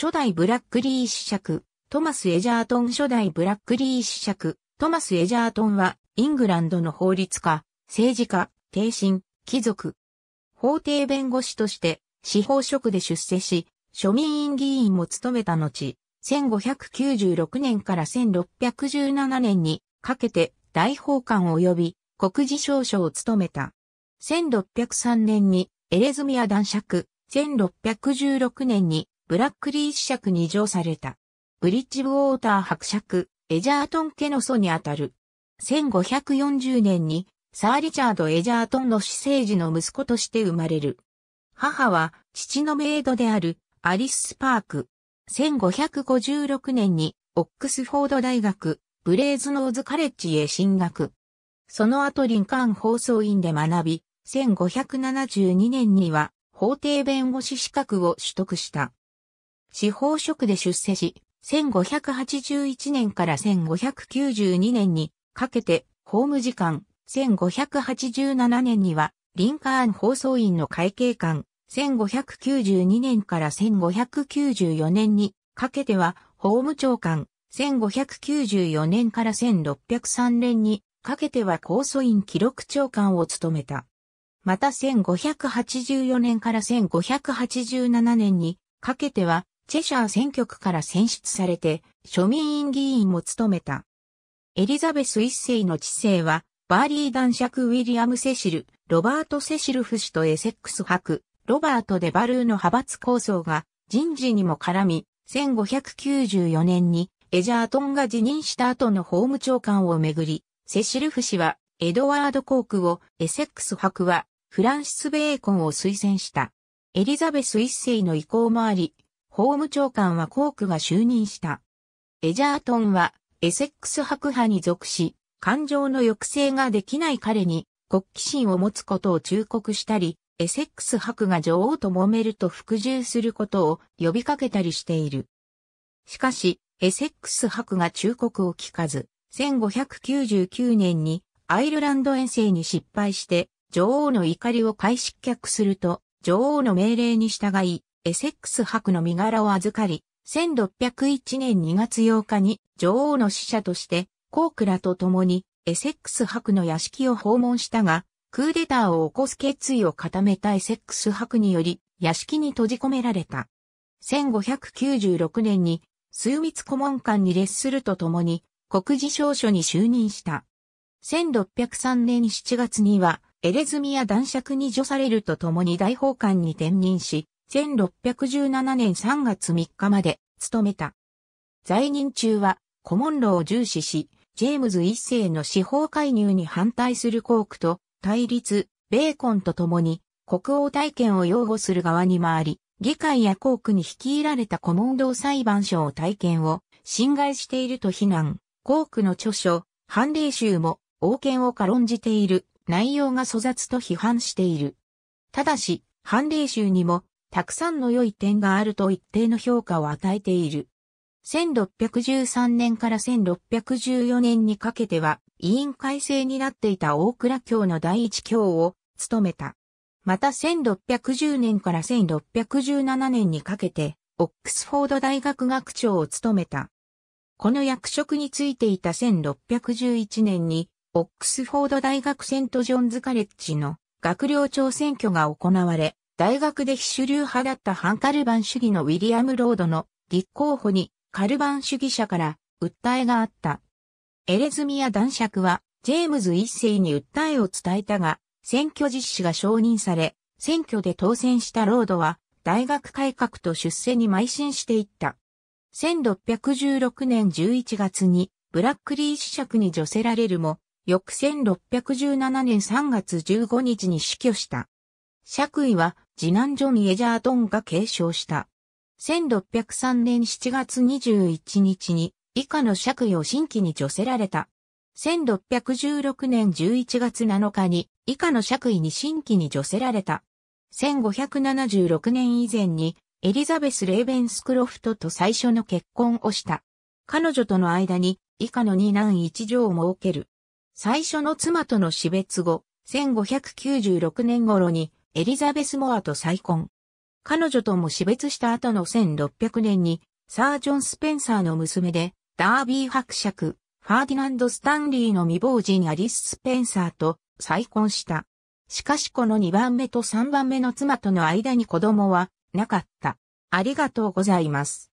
初代ブラックリー子爵、トマス・エジャートン初代ブラックリー子爵、トマス・エジャートンは、イングランドの法律家、政治家、帝臣、貴族。法廷弁護士として、司法職で出世し、庶民院議員も務めた後、1596年から1617年にかけて大法官及び国事省書を務めた。1603年にエレズミア男爵、1616年にブラックリー子爵に乗された。ブリッジウォーター伯爵、エジャートン家の祖にあたる。1540年に、サー・リチャード・エジャートンの私生児の息子として生まれる。母は、父のメイドである、アリス・パーク。1556年に、オックスフォード大学、ブレーズノーズカレッジへ進学。その後リンカーン放送院で学び、1572年には法廷弁護士資格を取得した。司法職で出世し、1581年から1592年にかけて法務次官、1587年にはリンカーン放送員の会計官、1592年から1594年にかけては法務長官、1594年から1603年にかけては控訴院記録長官を務めた。また1584年から1587年にかけてはチェシャー選挙区から選出されて庶民院議員も務めた。エリザベス一世の治世は、バーリー男爵ウィリアム・セシル、ロバート・セシルフ氏とエセックス博、ロバート・デ・バルーの派閥構想が人事にも絡み、1594年にエジャートンが辞任した後の法務長官をめぐり、セシルフ氏はエドワード・コークを、エセックス博はフランシス・ベーコンを推薦した。エリザベス一世の意向もあり、法務長官はコークが就任した。エジャートンはエセックス白派に属し、感情の抑制ができない彼に国旗心を持つことを忠告したり、エセックス博が女王と揉めると服従することを呼びかけたりしている。しかし、エセックス博が忠告を聞かず、1599年にアイルランド遠征に失敗して、女王の怒りを解失却すると、女王の命令に従い、エセックス博の身柄を預かり、1601年2月8日に女王の使者として、コークラと共にエセックス博の屋敷を訪問したが、クーデターを起こす決意を固めたエセックス博により、屋敷に閉じ込められた。1596年に、数密顧問官に列するとともに、国事証書に就任した。1603年7月には、エレズミア男爵に除されるとともに大法官に転任し、1617年3月3日まで務めた。在任中は、コモンロを重視し、ジェームズ一世の司法介入に反対するコークと対立、ベーコンと共に国王体験を擁護する側に回り、議会やコークに率いられたコモンロ裁判所を体験を侵害していると非難、コークの著書、判例集も王権を軽んじている内容が粗雑と批判している。ただし、判例集にも、たくさんの良い点があると一定の評価を与えている。1613年から1614年にかけては、委員会制になっていた大倉教の第一教を務めた。また1610年から1617年にかけて、オックスフォード大学学長を務めた。この役職についていた1611年に、オックスフォード大学セントジョンズカレッジの学寮長選挙が行われ、大学で非主流派だった反カルバン主義のウィリアム・ロードの立候補にカルバン主義者から訴えがあった。エレズミア男爵はジェームズ一世に訴えを伝えたが、選挙実施が承認され、選挙で当選したロードは大学改革と出世に邁進していった。1616年11月にブラックリー試爵に助せられるも、翌1617年3月15日に死去した。爵位は次男ジョン・イェジャートンが継承した。1603年7月21日に以下の爵位を新規に除せられた。1616年11月7日に以下の爵位に新規に除せられた。1576年以前にエリザベス・レーベンスクロフトと最初の結婚をした。彼女との間に以下の二男一女を設ける。最初の妻との死別後、1596年頃にエリザベス・モアと再婚。彼女とも死別した後の1600年に、サー・ジョン・スペンサーの娘で、ダービー伯爵、ファーディナンド・スタンリーの未亡人アリス・スペンサーと再婚した。しかしこの2番目と3番目の妻との間に子供はなかった。ありがとうございます。